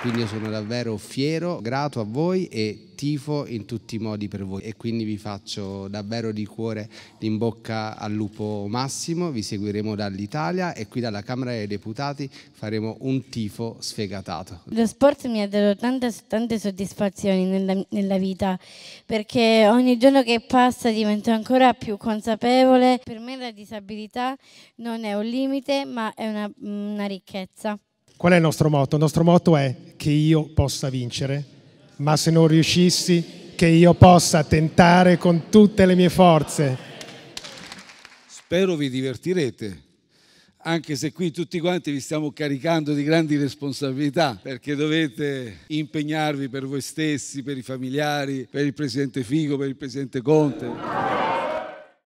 Quindi io sono davvero fiero, grato a voi e tifo in tutti i modi per voi. E quindi vi faccio davvero di cuore in bocca al lupo massimo, vi seguiremo dall'Italia e qui dalla Camera dei Deputati faremo un tifo sfegatato. Lo sport mi ha dato tante, tante soddisfazioni nella, nella vita perché ogni giorno che passa divento ancora più consapevole. Per me la disabilità non è un limite ma è una, una ricchezza. Qual è il nostro motto? Il nostro motto è che io possa vincere, ma se non riuscissi, che io possa tentare con tutte le mie forze. Spero vi divertirete, anche se qui tutti quanti vi stiamo caricando di grandi responsabilità, perché dovete impegnarvi per voi stessi, per i familiari, per il presidente Figo, per il presidente Conte.